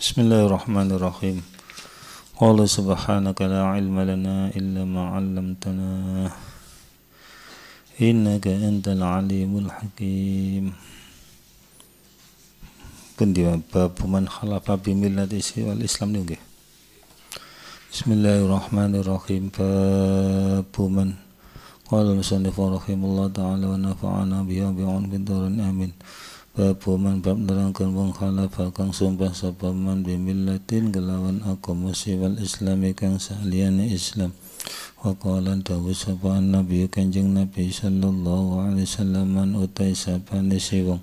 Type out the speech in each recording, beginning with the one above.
Bismillahirrahmanirrahim. Allah subhanaka la ilma alam tana. ma 'allamtana. Innaka antal 'alimul hakim. Pundi bab man khalafa bi wal Islam niku. Bismillahirrahmanirrahim. Bab man qala musannifu rahimallahu ta'ala wa nafa'ana bihi bi 'un bidarin amin. Bab man bab nerangkan wong khalafah kang sumpah sapa man bimillatin gelawan aku siwal islami kang sa'liani islam wa qala dawu sapa nabi kanjeng nabi sallallahu alaihi wasallam man utai sapane wong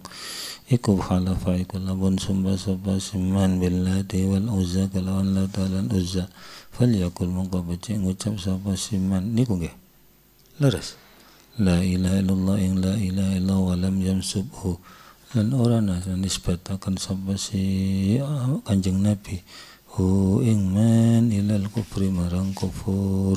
iku khalafah iku lamun sumpah sapa siman billati wal uzza kelawan la talan uzza falyakul mongko baca ngucap sapa siman niku nggih leres la ilaha illallah ing la ilaha illallah wa lam yamsubhu Lan ora nisbataken sapa si ah, Kanjeng Nabi hu ing man ilal kufri marang kufur.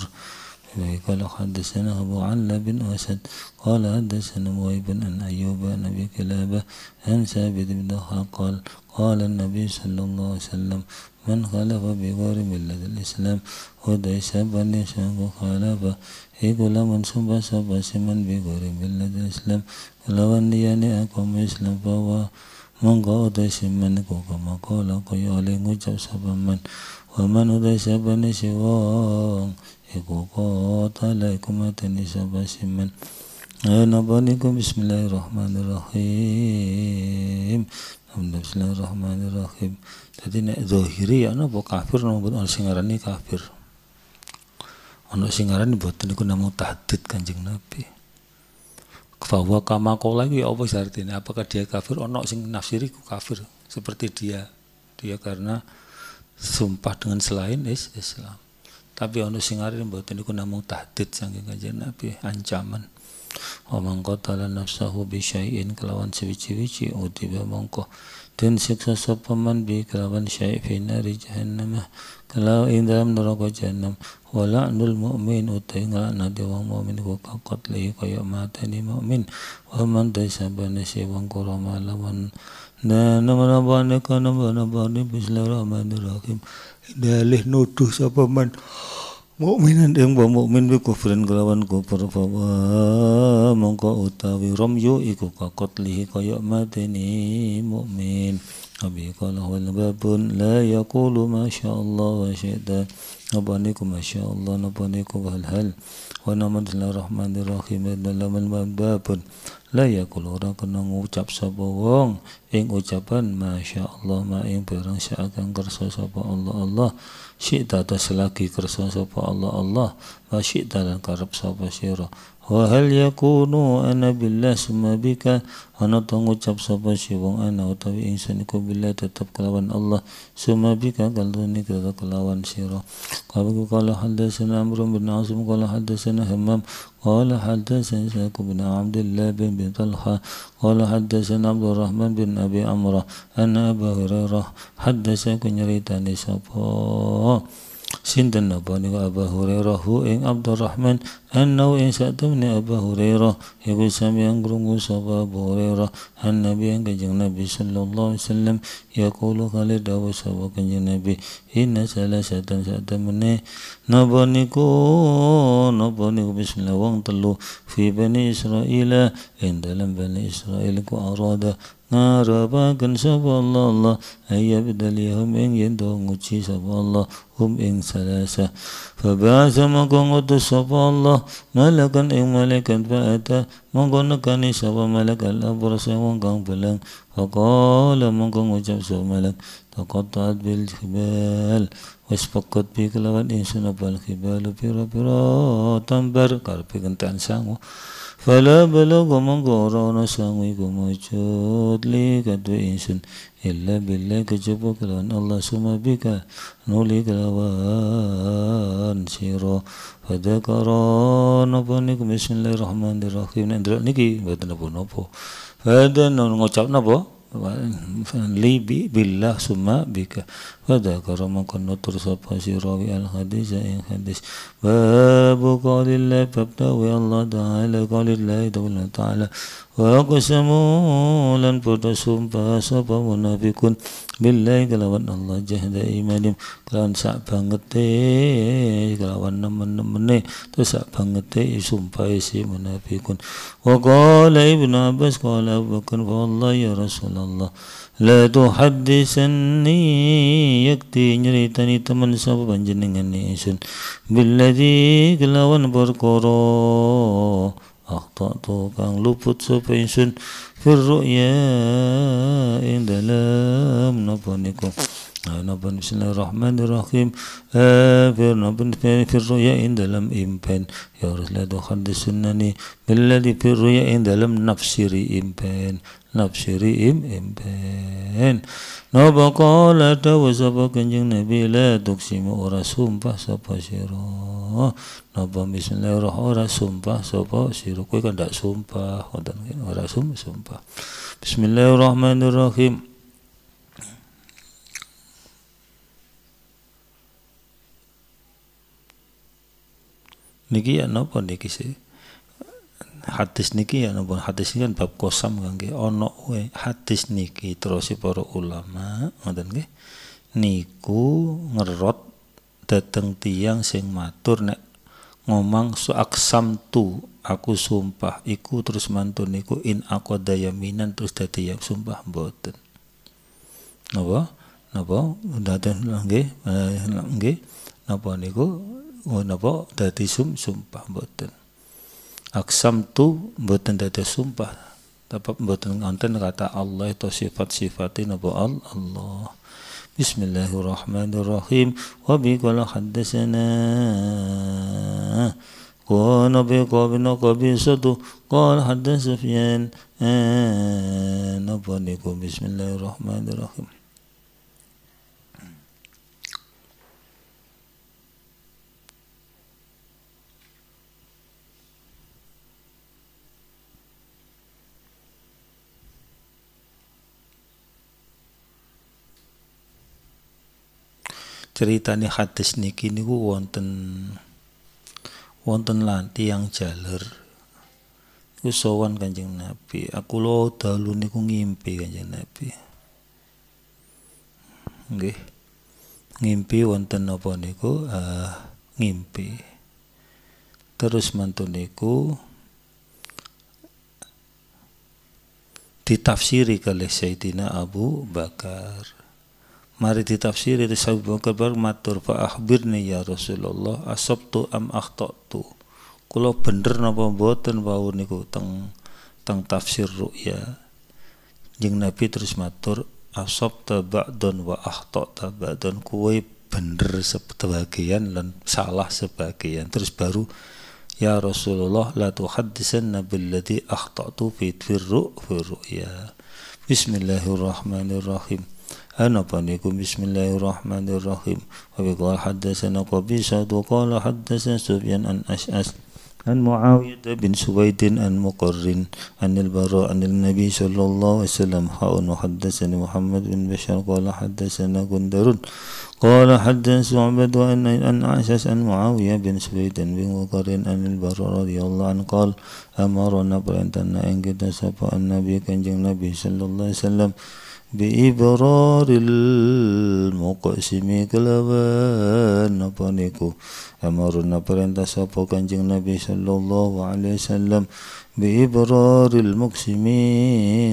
قال حدثنا أبو علا بن أسد قال حدثنا مهيب أن أيوب عن أبي كلابة عن ثابت بن قال قال النبي صلى الله عليه وسلم من خلف بغير ملة الإسلام ودعي سبا لسانه خلف ikulaman sumba sapa siman bi gori bila islam kalawan dia ni aku muslim bahwa mongko udah siman ku kama kola koyo oleh ngucap sapa man waman udah siapa ni siwong iku kota laikumata ni sapa siman Assalamualaikum bismillahirrahmanirrahim Alhamdulillah, Rahman, Rahim. Jadi, nek zohiri ya, nopo kafir, nopo buat orang singaran ini kafir ono singaran buat mboten niku namung tahdid Kanjeng Nabi bahwa kama kola itu ya apa artinya apakah dia kafir ono sing nafsiriku kafir seperti dia dia karena sumpah dengan selain is Islam tapi ono sing buat mboten niku namung tahdid Kanjeng Nabi ancaman wa man qatala nafsahu bi syai'in kelawan suwi di utiba mongko dan siksa sopaman man bi kelawan syai' fi nari jahannam kalau ing dalam neraka jahannam wala nul mu'min utai nglaknati wong mukmin ku kakot li kaya mateni mukmin wa man tasabana si wong kura malawan dan nama-nama kono nama-nama bismillahirrahmanirrahim dalih nuduh sopaman man Mukmin yang wa mukmin bi kufrin kelawan kufur fa mongko utawi romyu iku lihi koyok mateni mukmin Abi qala huwa babun la yaqulu masya Allah wa syaa apa masya Allah apa hal hal wa namun rahmanir rahim dalam babun la yaqulu orang kena ngucap sapa wong ing ucapan masya Allah ma ing barang sak kang kersa sapa Allah Allah Syi'ta atas lagi kerson sapa Allah Allah wa syi'ta lan karep sapa sira Wahal yakunu ana billah sumabika ana tong ucap sapa si wong ana utawi ingsun iku billah tetep kelawan Allah sumabika kaluni kata kelawan sira qabu qala hadatsana amr bin asim qala hadatsana hammam qala hadatsana sa'ib bin abdullah bin bin talha qala hadatsana abdurrahman bin abi amrah anna abu hurairah hadatsana nyritani sapa سندن نبانيغ أبا هريرة هو إن عبد الرحمن أنه إن سأتمني أبا هريرة يقول سامي أنقرم سبا أبا هريرة النبي أنك النبي صلى الله عليه وسلم يقول خالد أبو سبا النبي إن ثلاثة سأتمني نبانيكو نبانيكو بسم الله وانطلو في بني إسرائيل إن دلم بني إسرائيل كو أراد Narabakan sapa Allah Allah ayyabdalihum ing yendo nguci sapa Allah hum ing salasa fabasa mongko ngutus sapa Allah malakan ing malaikat fa'ata mongko nekani sapa malak al abrasa wong kang belang faqala mongko ngucap sapa malak taqatta'at bil jibal waspakat bi kelawan insun abal jibal pira-pira tambar karpi gentan sangu Fala balagu mangkara nasangu iku majud li kadwe insun Illa billahi kajabuk lawan Allah summa bika nulik lawan siro Fadakara nopo niku bismillahirrahmanirrahim Nandra niki bata nopo nopo Fadana ngucap nopo Li billah summa bika Fadha karamakan nutur sapa sirawi al hadis ya ing hadis Babu qalillah fabdawi Allah ta'ala qalillah ta'ala ta'ala Wa qasamu lan pada sumpah sapa munafikun Billahi kelawan Allah jahda imanim Kelawan sak banget Kelawan nemen-nemene Terus sak banget sumpah si munafikun Wa qala ibn Abbas qala bukan Fa ya Rasulullah la tuhaddisanni yakti nyeritani teman sapa panjenengan ingsun billadzi kelawan akta tu kang luput sapa ingsun fir ya ing dalem napa ربنا بسم الله الرحمن الرحيم آفر ربنا في الرؤيا إن لم إمبان يا رسول لا تحدثنني بالذي في الرؤيا إن لم نفسري إمبان nafsiri im impen napa kala dawa sapa kanjeng nabi la tuksimu ora sumpah sapa sira napa bismillah ora sumpah sapa sira kowe kan tak sumpah ngoten ora sumpah bismillahirrahmanirrahim niki ya nopo niki sih hadis niki ya nopo hadis niki kan bab kosam kan ono we hadis niki terus si para ulama ngoten niku ngerot dateng tiang sing matur nek ngomong suaksam tu aku sumpah iku terus mantun niku in aku dayaminan terus dadi yang sumpah mboten nopo nopo dateng langge eh, langge nopo niku ngono po dadi sum sumpah mboten aksam tu mboten dadi sumpah tapi mboten ngonten kata Allah itu sifat sifatin napa Allah Bismillahirrahmanirrahim wa bi qul hadatsana wa nabi qabna qabisatu qul hadatsufyan napa niku bismillahirrahmanirrahim ceritane hadis niki niku wonten wonten lanti yang jalur usowan Kanjeng Nabi aku lo dalu niku ngimpi Kanjeng Nabi nggih ngimpi wonten apa niku uh, ngimpi terus mantu niku ditafsiri oleh Sayyidina Abu Bakar Mari ditafsir dari Sahabat Bakar bermatur fa akhbirni ya Rasulullah asabtu am akhtatu. Kula bener napa mboten wau niku teng teng tafsir ru'ya. Jeng Nabi terus matur asabta ba'don wa akhtata ba'don kuwe bener sebagian dan salah sebagian. Terus baru Ya Rasulullah la tuhaddisanna billadhi akhtatu fi firru firru ya. Bismillahirrahmanirrahim. أنا طريق بسم الله الرحمن الرحيم وبقال حدثنا قبيصة وقال حدثنا سفيان أن أشأس أن معاوية بن سويد أن مقرن أن البراء أن النبي صلى الله عليه وسلم حاء وحدثني محمد بن بشار قال حدثنا جندر قال حدث شعبة عن عن عسس عن معاوية بن سويد بن مقرن أن البراء رضي الله عنه قال أمرنا perintahna yang kita sapa Nabi kanjeng Nabi sallallahu alaihi wasallam biibraril muqsimi kelawan apa niku amarna perintah sapa kanjeng Nabi sallallahu alaihi wasallam biibraril muqsimi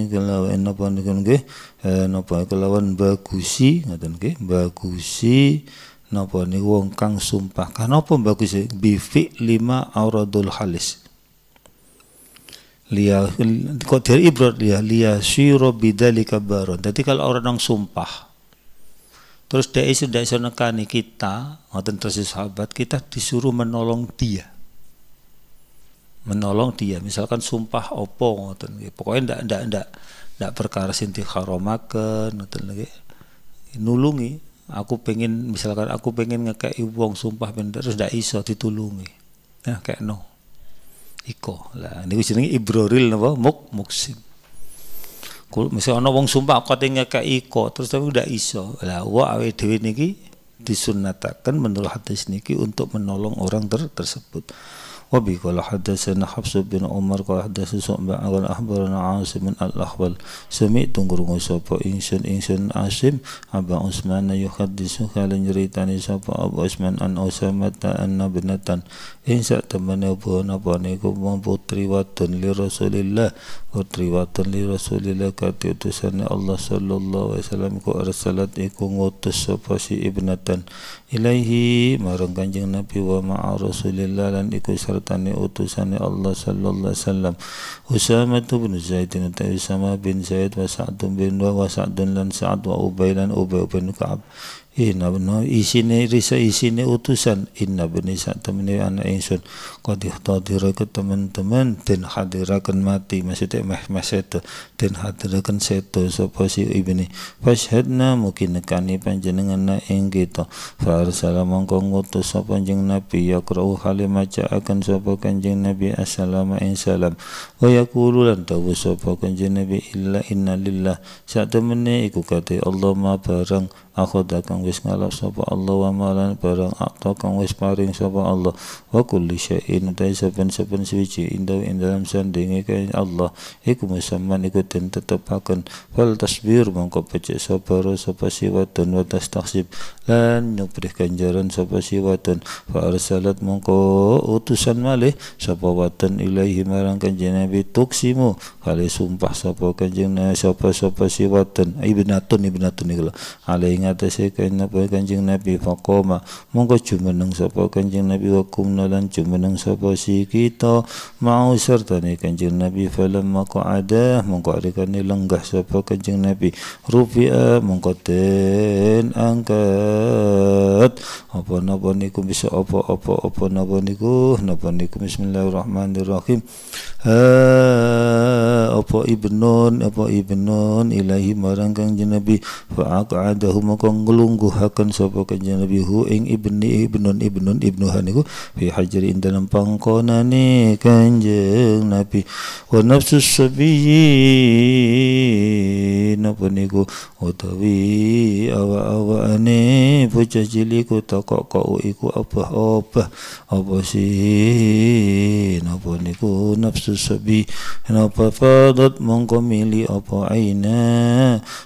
kelawan apa niku nggih eh, napa kelawan bagusi ngaten nggih bagusi napa niku wong kang sumpah kenapa bagusi bi fi lima auradul halis liya dari ibrot liya liya syiro bidali baron. jadi kalau orang yang sumpah terus dia isu dia isu nekani kita ngoten terus sahabat kita disuruh menolong dia menolong dia misalkan sumpah opo ngoten pokoknya ndak ndak ndak ndak perkara sinti haromaken ngoten lagi nulungi aku pengen misalkan aku pengen ngekei wong sumpah benda terus ndak iso ditulungi nah kayak no iko lah niku jenenge ibroril napa muk muksim kul misalnya ono wong sumpah kate ke iko terus tapi udah iso lah wa awe dhewe niki disunatakan menurut hadis niki untuk menolong orang ter tersebut وبه قال حدثنا حفص بن عمر قال حدثنا سمع قال اخبرنا عاصم من الاخبار سمعت تنقرون سوف انسان انسان عاصم ابا عثمان يحدث قال نريتني سوف ابو عثمان ان اسامه ان بنتان انسى تمنى بون ابو بطري بون لرسول الله riwatan li rasulillah kati utusan Allah sallallahu alaihi wasallam ku arsalat iku ngutus sapa si ibnatan ilaihi marang kanjeng nabi wa ma'a rasulillah lan iku sertane utusan Allah sallallahu alaihi wasallam Usama bin Zaid bin Usama bin Zaid wa Sa'd bin wa Sa'd lan Sa'd wa Ubay lan Ubay bin Ka'ab Inna bena isine risa isine utusan inna ana sak temene anak ingsun qad ke temen teman ten hadirakan mati maksudnya meh meh seto den hadirakan seto posi si ibni hadna mungkin nekani panjenengan na ing kita fa arsala mongko ngutus sapa jeneng nabi ya kru halimaca akan sapa kanjeng nabi assalamu ing salam wa yaqulu lan tawu sapa kanjeng nabi illa inna lillah sa temen iku kate Allah ma barang Aku kang wis ngalap sapa Allah wa malan barang akta kang wis paring sapa Allah wa kulli syai'in utai saben-saben suci indah ing dalam sandinge ke Allah iku musamman iku den tetepaken fal tasbir mongko becik sabar sapa siwatun wa tastaksib lan nyubrih ganjaran sapa siwatun fa arsalat mongko utusan malih sapa waten ilaihi marang kanjeng Nabi tuksimu kali sumpah sapa kanjeng Nabi sapa sapa siwatun ibnatun ibnatun iku alaihi kain nabi Kanjeng Nabi Fakoma mongko jumeneng sapa Kanjeng Nabi wa kumna cuma jumeneng sapa si kita mau serta nih Kanjeng Nabi falamma ada mongko nih lenggah sapa Kanjeng Nabi rupiah mongko ten angkat apa napa niku bisa apa-apa apa napa niku napa niku bismillahirrahmanirrahim ha apa ibnun apa ibnun ilahi marang Kanjeng Nabi fa huma maka ngelungguhaken sapa kanjeng Nabi hu ing ibni ibnun ibnun ibnu haniku fi hajri ing dalam pangkonane kanjeng Nabi wa nafsus sabiyyi napa niku utawi awa ane, bocah cilik takok-kok iku apa-apa apa sih napa niku nafsu sabi napa fadat mongko mili apa aina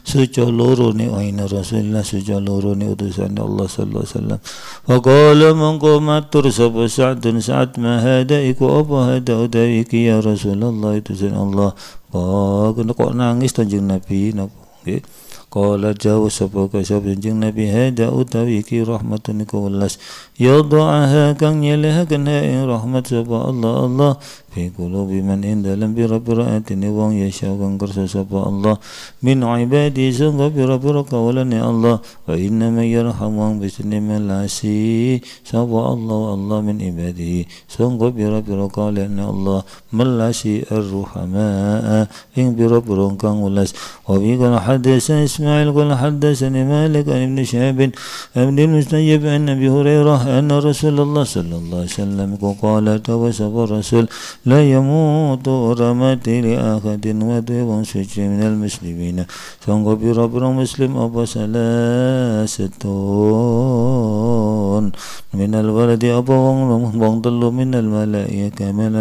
suci loro ni aina Rasulullah suci luruni utusan Allah sallallahu alaihi wasallam wa faqala mongko matur sapa sa'dun sa'd ma hada iku apa hada utawi iki ya Rasulullah utusan Allah kok kok nangis tanjung Nabi napa nggih Kala jauh sapa ka sapa jenjing Nabi hada utawi ki rahmatun iku welas. Ya doa kang nyelehaken ha rahmat sapa Allah Allah fi qulubi man inda lam bi rabbi ra'atini wong ya syakan kersa sapa Allah min ibadi sangga bi rabbi raka walani Allah wa inna ma yarham wong bisni malasi sapa Allah Allah min ibadi sangga bi rabbi raka walani Allah malasi ar-ruhamaa ing bi rabbi rongkang ulas wa bi qala hadasan Ismail qala hadasan Malik an ibn Syahab ibn al-Mustayyib an Abi Hurairah anna Rasulullah sallallahu alaihi wasallam qala tawassafa Rasul لا يموت رمت لأحد ودع شج من المسلمين فانقبي رب مسلم أبا سلاستون من الولد أبا وان ضل من الملائكة من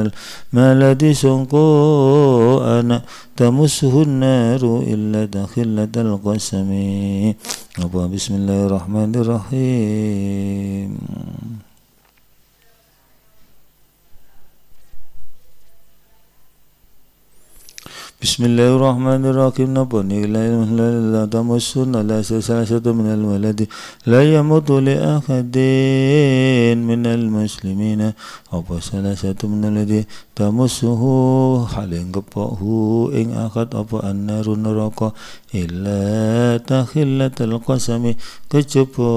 الملد سنقو أنا تمسه النار إلا دخلة القسم أبا بسم الله الرحمن الرحيم بسم الله الرحمن الرحيم نبني لا إله إلا الله دم السنة لا سلسلة من الولد لا يموت لأحد من المسلمين أو سلسلة من الولد تمسه حالين قبعه إن أخذ أبو النار نراك إلا تخلة القسم كجبو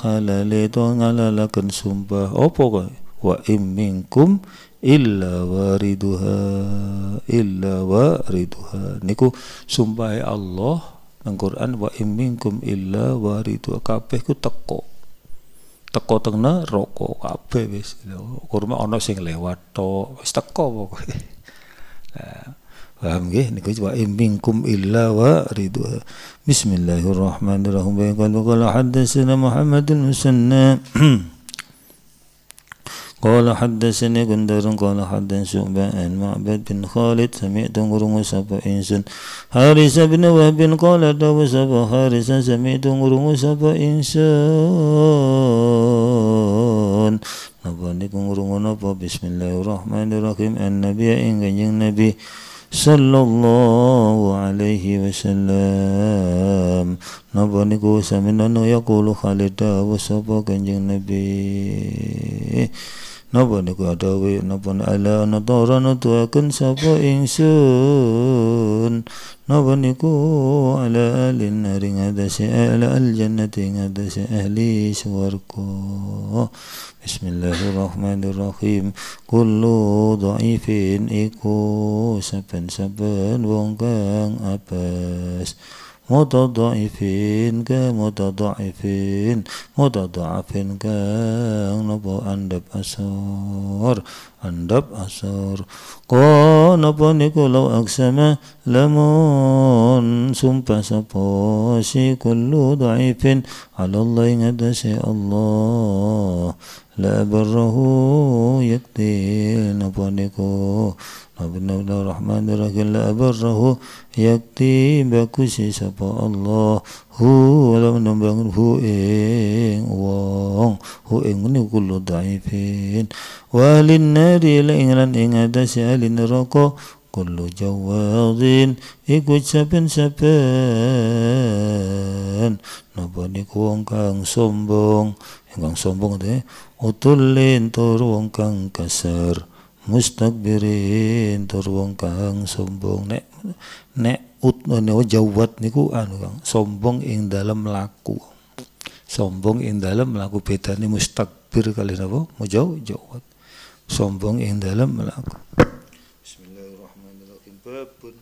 خلالي تونغالا لكن سمبه أبا وإن منكم illa wariduha illa wariduha niku sumpah Allah nang Quran wa imminkum illa waridu kabeh ku teko teko teng neraka kabeh wis kurma ana sing lewat tok wis teko pokoke nah, paham nggih niku wa imminkum illa wariduha bismillahirrahmanirrahim wa qala hadatsana muhammadun قال حدثني جندر قال حدثنا شعبان معبد بن خالد سمعت غرمو سبع انسان حارث بن وهب قال دو سبع حارث سمعت غرمو سبع انسان نبانك غرمو نبا بسم الله الرحمن الرحيم النبي انجن نبي صلى الله عليه وسلم Napa niku samina no yakulu khalida wa sapa kanjeng Nabi Napa niku adawi napa ala nadara nutuaken sapa ingsun. Napa niku ala alin ring adase ala al jannati ing adase ahli swarga. Bismillahirrahmanirrahim. Kullu dhaifin iku saben-saben wong kang apes. متضعفين كا متضعفين متضعفين كا نبو أندب أسور أندب أسور قا نبو نيكو أقسم لمن سمبا سبوسي كل ضعيف على الله ngedasi الله لا بره yakti نبو niku Rabbina Rahman Rahim la abarrahu yakti bakusi sapa Allah hu wala nambangun hu ing wong hu ing ngene kulo daifin walin nari la ing lan ing adasi alin neraka kullu jawadin iku saben-saben napa niku wong kang sombong ingkang sombong te utulin tur wong kang kasar mustakbirin tur wong kang sombong nek nek ut jawat niku anu kang sombong ing dalam laku sombong ing dalam laku bedane mustakbir kali napa jauh jawat sombong ing dalam laku bismillahirrahmanirrahim babun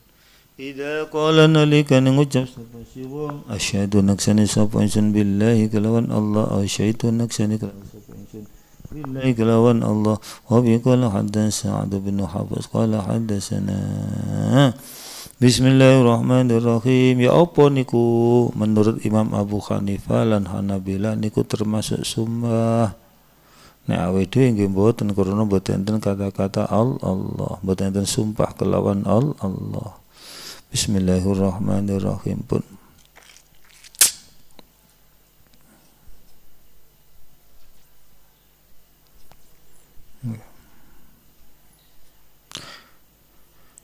Ida qala nalika ngucap sapa sira asyhadu naksani sapa insun billahi kelawan Allah asyhadu naksani kelawan لله كلاوان الله قال حدثنا سعد بن حفص قال حدثنا Bismillahirrahmanirrahim. Ya apa niku menurut Imam Abu Hanifah dan Hanabila niku termasuk sumbah. nah, awe dhewe nggih mboten kata-kata al Allah, mboten sumpah kelawan al Allah. Bismillahirrahmanirrahim pun.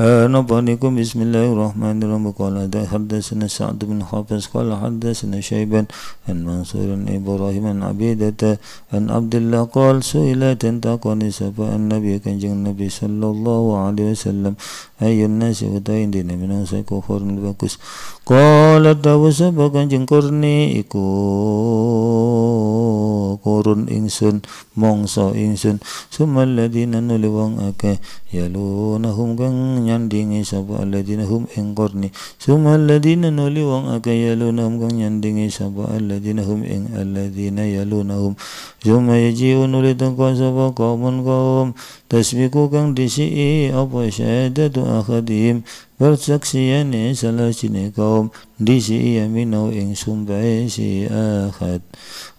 آه، نبهنكم بسم الله الرحمن الرحيم قال حدثنا سعد بن حافظ قال حدثنا شيبا عن منصور بن إبراهيم عن عبيدة عن عبد الله قال سئل تنتقني سبع النبي كان النبي صلى الله عليه وسلم أي الناس وتين دين من أوسك وفر البكس قال داو سبع كان قرني إكو قرن إنسون مونسو إنسون ثم الذين نلوان أكا يلونهم كان nyandingi sapa alladina hum ingkorni suma alladina alladzina nuli wong akeh yalunahum kang nyandingi sapa alladina hum ing alladzina yalunahum suma yaji'u nuli tengko sapa kaumun kaum tasbiku kang disi apa syahadatu akhadim bersaksiane salah sini kaum di si yaminu ing sumbay si akad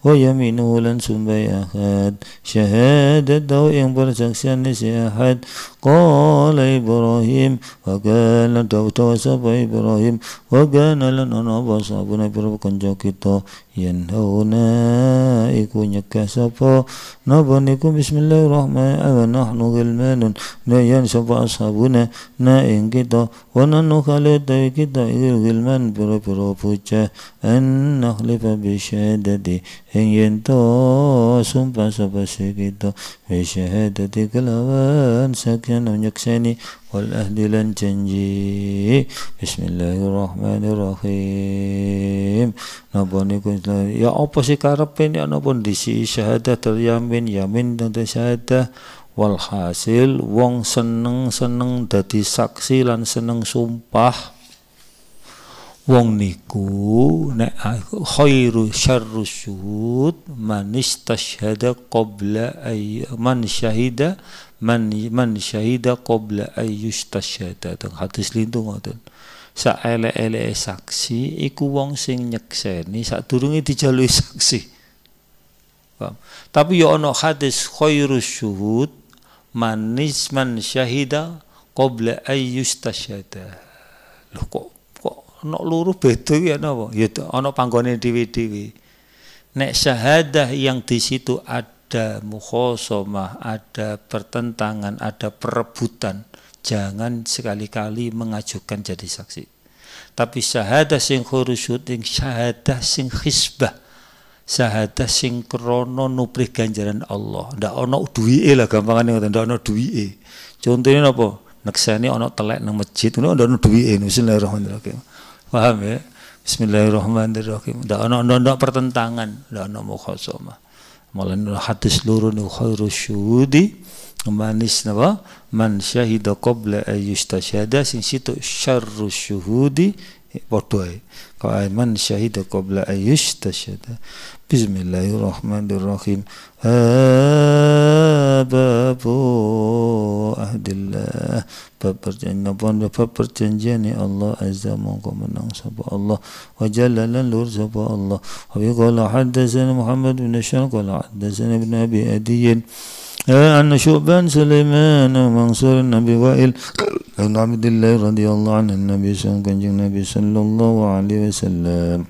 Wa yaminu lan sumbay akad Syahadat daw ing persaksian si akad Qala Ibrahim Wa gana daw tawasabah Ibrahim Wa gana lan anaba sabuna Ibrahim konjo kita hauna iku nyekah sapa Napa bismillahirrahmanirrahim bismillahirrahmanirrahim Nahnu gilmanun Na yan sapa ashabuna Na ing kita Wa nanu khalid kita Gilman بر puja an nakhlifa bi shahadati in yanto sumpah sapa kita bi shahadati kelawan sakyan nyaksani wal ahli lan janji bismillahirrahmanirrahim napa niku ya apa sih karepe nek ya napa disi syahadatul yamin yamin tentang syahadah walhasil wong seneng-seneng dadi saksi lan seneng sumpah wong niku nek khairu syarru syuhud man istasyhada qabla ay man syahida man man syahida qabla ay yustasyhada teng hadis lintu ngoten ele ele saksi iku wong sing nyekseni sadurunge dijalui saksi Paham? tapi yo ana hadis khairu syuhud manis man syahida qabla ay yustasyhada lho kok kok ana luruh beda iki apa ya ana panggone dhewe-dhewe nek syahadah yang di situ ada mukhosomah ada pertentangan ada perebutan jangan sekali-kali mengajukan jadi saksi tapi syahadah sing khurusyud sing syahadah sing khisbah syahadah sing krono nupri ganjaran Allah ndak ana duwike lah gampangane ngoten ndak ana duwike contone napa nekseni ana telek nang masjid ngono ndono duwike bismillahirrahmanirrahim paham ya bismillahirrahmanirrahim ndak ana ndak pertentangan ndak ana mukhasamah malan hadis lurun khairu syuhudi manis napa man syahida qabla ayyustasyada sin situ syarru syuhudi eh, padha قال من شهد قبل أن يستشهد بسم الله الرحمن الرحيم باب عهد الله bab perjanjian bab perjanjian ya Allah azza mongko menang sapa Allah wa jalla lan lur sapa Allah wa qala hadatsana Muhammad bin Syar qala hadatsana ibn Abi Adiyin عن شعبان سليمان ومنصور النبي وائل بن عبد الله رضي الله عنه النبي صلى الله عليه وسلم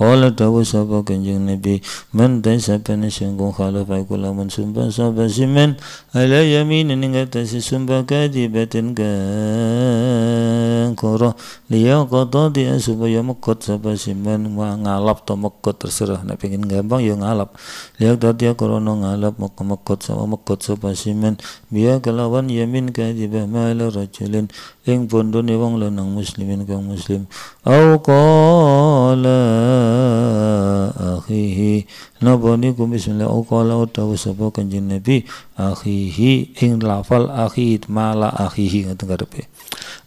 Kala tahu sapa kanjeng Nabi man dai sapa ne sungguh khalafa kulamun sumpah sapa simen ala yamin ning si sumpah kadibatin kang koro liya kata dia supaya mekot sapa simen ngalap to mekot terserah Nak pengin gampang ya ngalap liya koro nong ngalap mekot mekot sama mekot sapa simen biya kelawan yamin kadibah mala rajulin ing ni wong lanang muslimin kang muslim au kala akhihi napa niku misale qala oh, utawa sapa kanjeng nabi akhihi ing lafal akhid mala akhihi ngoten karepe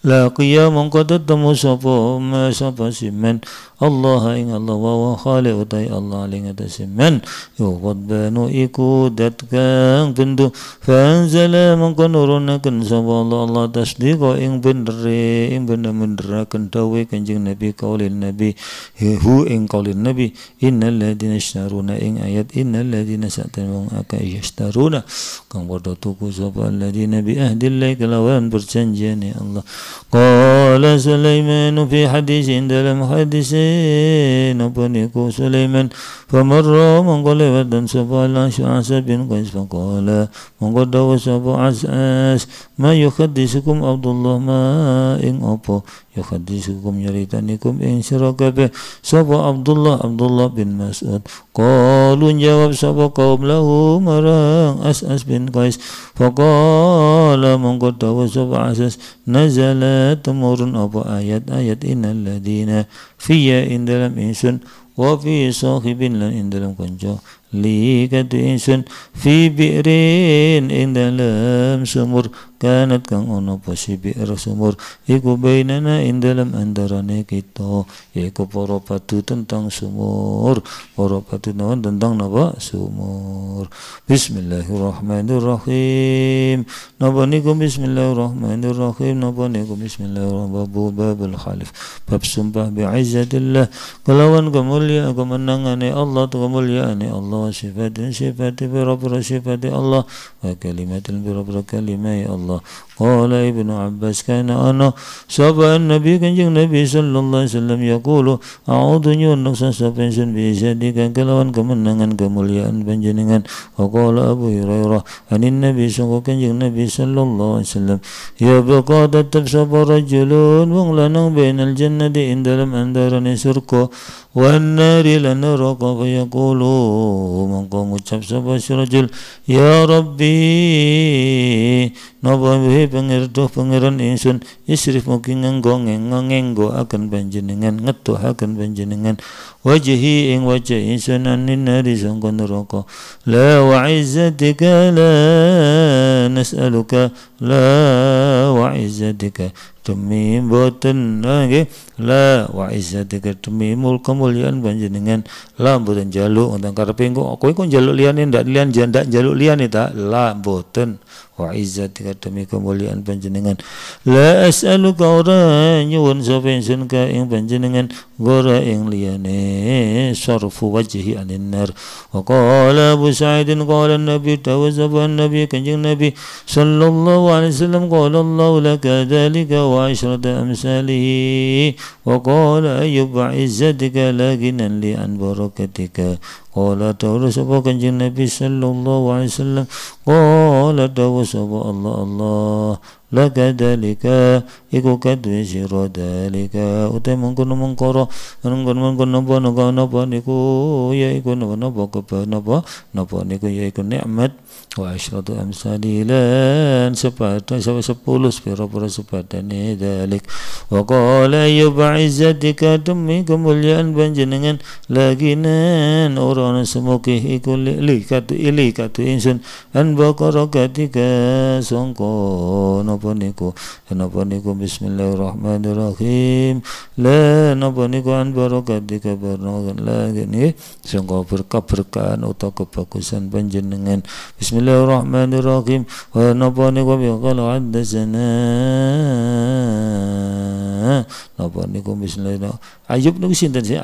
laqiya mongko tetemu sapa sopo simen Allah ing Allah wa wa khaliq utai Allah ing atase men yo qadbanu iku dat kang bendu fanzala mongko nurunaken sopo Allah Allah tasdiqa ing benere ing bener-beneraken dawe kanjeng Nabi kaulin Nabi hu ing kaulin Nabi innal ladina yashtaruna ing ayat innal ladina sa'tan wong iya yashtaruna kang padha tuku sapa ladina bi ahdillahi kelawan perjanjiane ya Allah قال سليمان في حديث عند المحدثين بنيكو سليمان فمر من قلبة سبع عشر بن قيس فقال من قد وسبع عساس ما يحدثكم عبد الله ما إن أبو يحدثكم يريد أنكم إن شرك به صبا عبد الله عبد الله بن مسعود قالوا جواب صبا قوم له مران أسأس بن قيس فقال من قد توسب عسس نزلت تمر أبو آيات آيات إن الذين فيا إن دلم إنسن وفي صاحب لن إن دلم لي ليكت إنسن في بئرين إن دلم سمر kanat kang ono po si biar sumur iku bainana ing dalam andarane kita iku para patu tentang sumur para patu naon tentang napa sumur bismillahirrahmanirrahim napa niku bismillahirrahmanirrahim napa niku bismillahirrahmanirrahim babul khalif bab sumpah bi izzatillah kelawan kemuliaan kemenangane Allah kemuliaan Allah sifat sifat bi rabb sifat Allah wa kalimatul bi rabb kalimai Allah Allah Qala Ibn Abbas kana ana sahaba Nabi kanjeng Nabi sallallahu alaihi wasallam yaqulu a'udzu nyuwun sapa ingsun bijadi kang kelawan kemenangan kemuliaan panjenengan qala Abu Hurairah anin Nabi Sungguh kanjeng Nabi sallallahu alaihi wasallam ya baqa tetep sapa rajulun wong lanang bainal jannati Indalam dalam andarane wan nari lan neraka fa yaqulu mongko ngucap sapa ya rabbi Napa pengir pengirduh pengiran insun Isrif mungkin ngenggo ngenggo ngenggo akan panjenengan akan panjenengan wajhi ing wajah insun Anin nari songkon roko La wa izzatika la nas'aluka La wa izzatika demi boten nggih la wa izzatika demi mulka mulian panjenengan la boten jaluk untang karepe engko kowe jaluk njaluk liyane ndak lian jandak jaluk liyane tak la boten wa izzati demi kemuliaan panjenengan la as'aluka ora nyuwun sapa ingsun ka ing panjenengan gora ing liyane sarfu wajhi anin nar wa qala Abu Sa'id qala nabi tawazzafa nabi kanjeng nabi sallallahu alaihi wasallam qala Allah laka dhalika wa ashrata amsalihi wa qala ayyub izzatika laginan li an barakatika Qala ta'ala sapa kanjeng Nabi sallallahu alaihi wasallam qala ta'ala sapa Allah Allah laka dalika iku kadwe sira dalika uta mungkon mengkoro mungkon mungkon napa napa niku ya iku napa napa napa napa niku ya iku nikmat wa asyratu amsali lan sepadan sampai sepuluh sepira-pira sepadane dalik wa qala ya izzatika demi kemuliaan panjenengan laginan orang semuki iku li katu ili katu insun an bakara katika sungko napa niku napa niku bismillahirrahmanirrahim la napa niku an barakatika barokan lagi sungko berkah berkahan atau kebagusan panjenengan bismillahirrahmanirrahim بسم الله الرحمن الرحيم ونبا نكم يقال عند سنة napa niku bismillah ayub niku sinten sih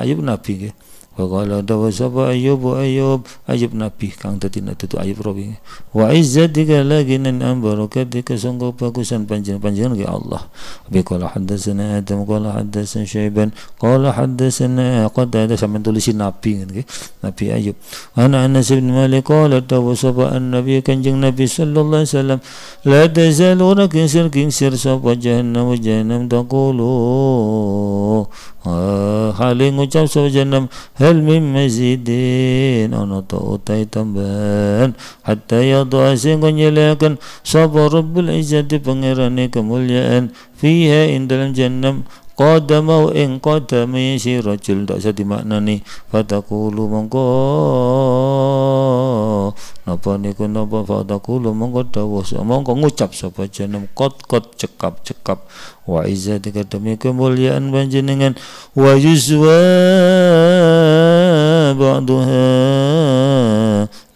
Waqala dawa sapa Ayub Ayub Ayub Nabi kang dadi dudu Ayub Robi wa izzatika laginan am barakatika sungguh bagusan panjenengan panjangan ke Allah bi kala hadasana Adam qala hadatsana Syaiban kala hadatsana qad ada sampai tulisin Nabi kan Nabi Ayub ana Anas bin Malik qala dawa sapa Nabi Kanjeng Nabi sallallahu alaihi wasallam la dazal rakin sir kin sir sapa jahannam jahannam taqulu Ah, Halin ngucap sapa jenem hal min mazidin ana to utai tamban hatta ya doa sing nyelakan rabbul izzati pangerane kemuliaan fiha indalam jannam qadama wa in qadami si rajul tak sadi maknani fataqulu mangko napa niku napa fa taqulu mongko dawuh mongko ngucap sapa nam kot kot cekap cekap wa izzatika demi kemuliaan panjenengan wa yuzwa ba'daha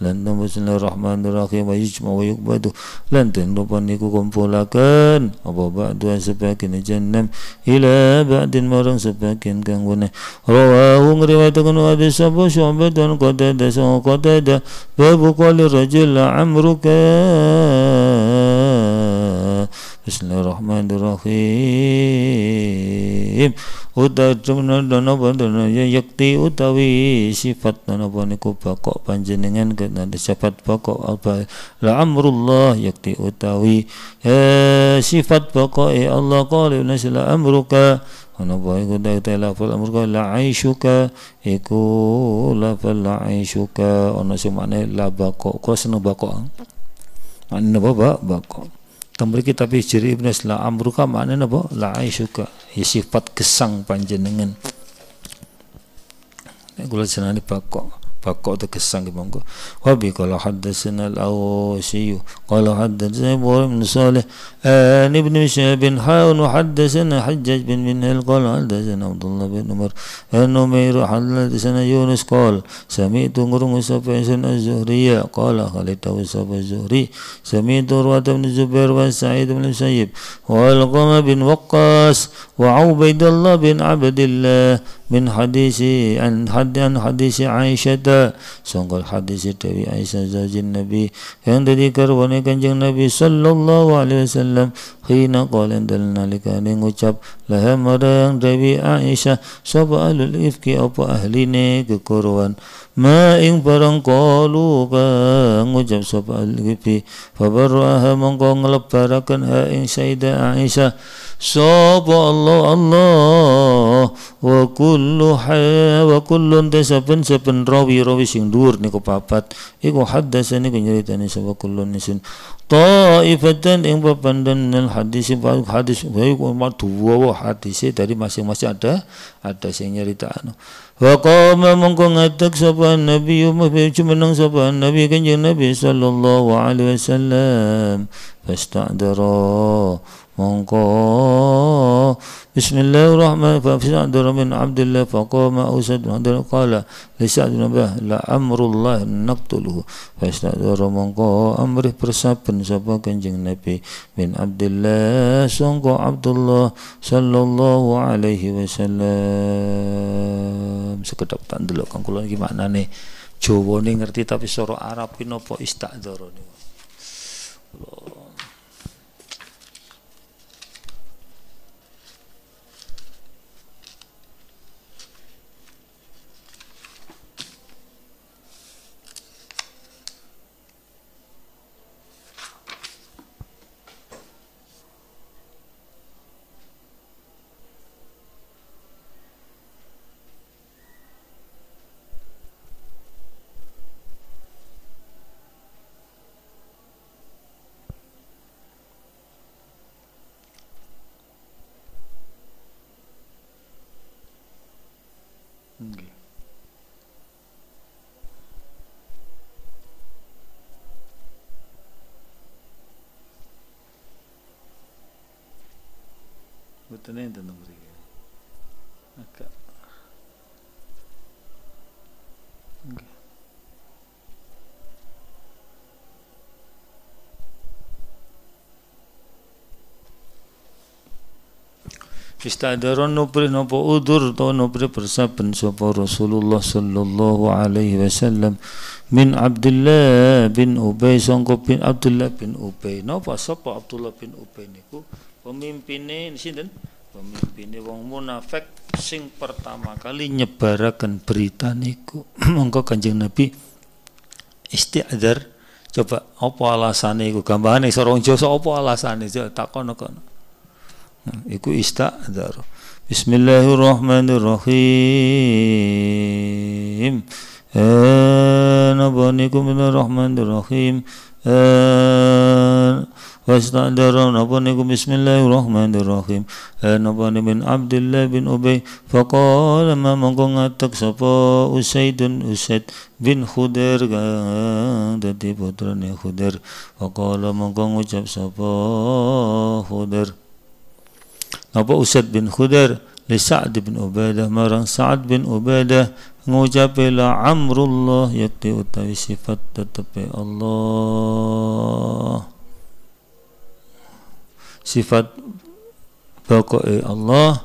lan bismillahirrahmanirrahim wa yujma wa yukbadu lantum rupan niku kumpulakan apa ba'duan sebagian jannam ila ba'din marang sebagian kangguna rawahu ngriwayatakan wa abi sabu syu'batan qadada sawu qadada babu qali rajul amruka Bismillahirrahmanirrahim. Uta jumna dana bandana ya yakti utawi eh, sifat napa niku bakok panjenengan kena sifat bakok apa la amrullah yakti utawi sifat bakok ya Allah kalau nasila amruka ana bae ku dai tela fal amruka la aishuka iku la fal la aishuka ana sumane la bakok ko seneng bakok ana bapak bakok mriki tapi jiri Ibnu la amruka maknane apa la aisyuka ya sifat gesang panjenengan nek kula jenenge bakok فقدك السنج بانكو وابي قال حدثنا الأوشي قال حدثنا إبراهيم بن صالح أن ابن شهاب حاون وحدثنا حجاج بن منهل قال حدثنا عبد الله بن عمر أن مير حدثنا يونس قال سميت غرم سفيس الزهري قال خليت وسب الزهري سميت روات بن الزبير وسعيد بن المسيب والقمة بن وقاص وعبيد الله بن عبد الله min hadisi an hadian hadisi Aisyah sungkol hadisi dari Aisyah zajin Nabi yang tadi karwane kanjeng Nabi sallallahu alaihi wasallam khina dal nalika nalikane ucap laha marang Dewi Aisyah sapa alul ifki apa ahline kekuruan ma ing barang kalu kang ngucap sapa alul ifki fabarraha mongko nglebaraken ha ing Sayyidah Aisyah sapa Allah Allah wa kullu hay wa kullun saben-saben rawi-rawi sing dhuwur niku papat iku haddatsani ku nyeritani sapa kullun nisun taifatan ing papandan nil hadis hadis baik umat dua hadis dari masing-masing ada ada sing nyeritakno wa qama mongko ngadeg sapa nabi jumeneng sapa nabi kanjeng nabi sallallahu alaihi wasallam fastadara mongko Bismillahirrahmanirrahim Abdul min Abdullah faqama Usad Abdul qala Lisa bin la amrullah naqtuluhu fastadara mongko amri persaben sapa Kanjeng Nabi bin Abdullah sangko Abdullah sallallahu alaihi wasallam sekedap tak delok kang kula iki maknane Jawane ngerti tapi soro Arab ki napa istadzara niku Istadaron nubri nopo udur to nubri bersaben sapa Rasulullah sallallahu alaihi wasallam min Abdullah bin Ubay sangko bin Abdullah bin Ubay napa sapa Abdullah bin Ubay niku pemimpine sinten pemimpine wong munafik sing pertama kali nyebaraken berita niku mongko Kanjeng Nabi istiadar coba apa alasane iku gambarane sorong joso apa alasane tak kono Iku istak daro. Bismillahirrahmanirrahim. Eh, eh, eh, nabani kum bila rahman rahim. Wasdan daro nabani kum Bismillahirrahmanirrahim. Nabani bin Abdullah bin Ubay. Fakal ma mungkong atak sapa usai dun bin Khudar. Dati putra ni Khudar. Fakal ma mungkong ucap sapa Khudar. Napa Usaid bin Khudair li Sa'd bin Ubadah marang Sa'ad bin Ubadah ngucapi amrullah yati utawi sifat tetapi Allah sifat bakoe Allah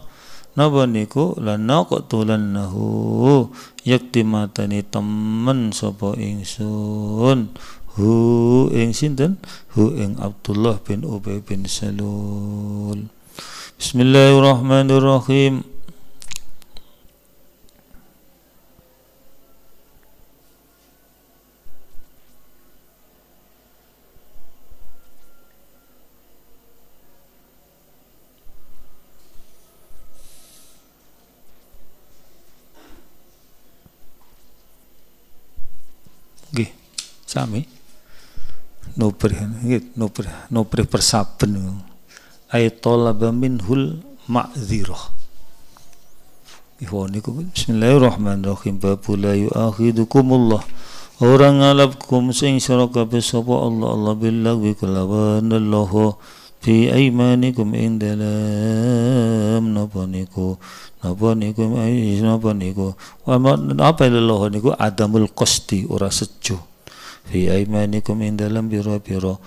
napa niku lanaqtulannahu yakti matani temen sapa ingsun hu ing sinten hu ing Abdullah bin Ubay bin Salul Bismillahirrahmanirrahim Nggih, sami. Nobrih, nggih, nobrih, nobrih persaben ay talaba minhul ma'dzirah Ikhwanikum Bismillahirrahmanirrahim Babu la yu'akhidukumullah Orang ngalapkum sing sira kabeh Allah Allah billahi kelawan Allah fi aimanikum ing dalam napa niku napa niku napa niku wa apa Allah niku adamul Qasti ora sejo fi aimanikum ing dalam biro-biro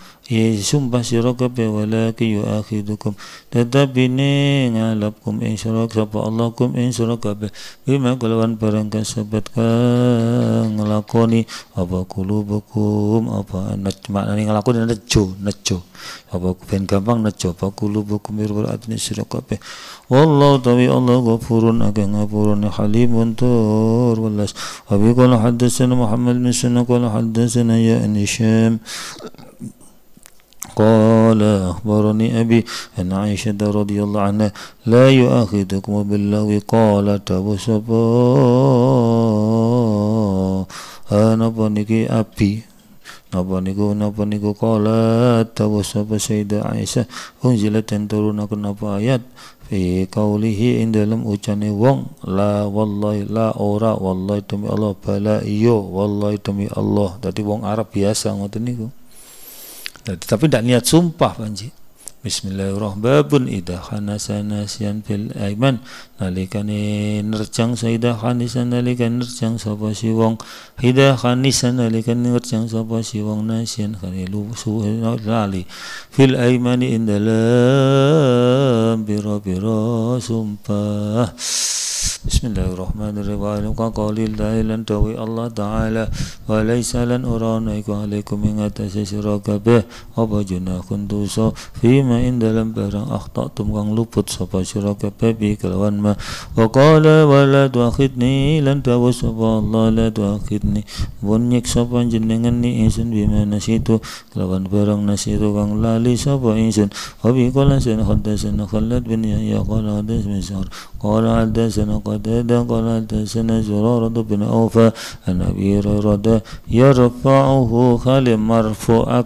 sumpah sira kabeh walaki yuakhidukum tetapi ini ngalapkum ing sira sapa Allah kum ing sira kabeh bima kelawan barang kasebat kang nglakoni apa kulubukum apa maknane nglakoni nejo nejo apa ben gampang nejo apa kulubukum irwal atni sira kabeh wallahu tawi Allah ghafurun ageng ngapurun halimun tur welas wa bi qala hadatsana Muhammad bin Sunnah qala hadatsana ya an قال أخبرني أبي أن عائشة رضي الله عنها لا يؤاخذكم باللغو قالت أنا بنيك أبي Napa niku napa niku qala sapa Sayyidah Aisyah unzilat den aku napa ayat fi kaulihi indalam dalem wong la wallahi la ora wallahi demi Allah bala iyo wallahi demi Allah dadi wong Arab biasa ngoten niku tetapi nah, tidak niat sumpah Panji. Bismillahirrahmanirrahim. Idza khanasa nasyan fil aiman nalikane nerjang saida khanisan nalikane nerjang sapa siwong. wong khanisan nalikane nerjang sapa si wong nasian khanilu lali fil aiman indalam biro biro sumpah بسم الله الرحمن الرحيم كقول الله لن توي الله تعالى وليس لن أرانيك عليكم من أتسس به apa junakun dosa fima in dalam barang akhtatum kang luput sapa sira kabeh kelawan ma wa qala wa la tuakhidni lan dawu sapa Allah la tuakhidni bun nyiksa panjenengan ni insun bima nasitu kelawan barang nasitu kang lali sapa insun wa bi qala sen hadasan ya qala hadas min قال حدثنا قتادة قال حدثنا زرارة بن أوفى عن أبي هريرة يرفعه خالي مرفوعا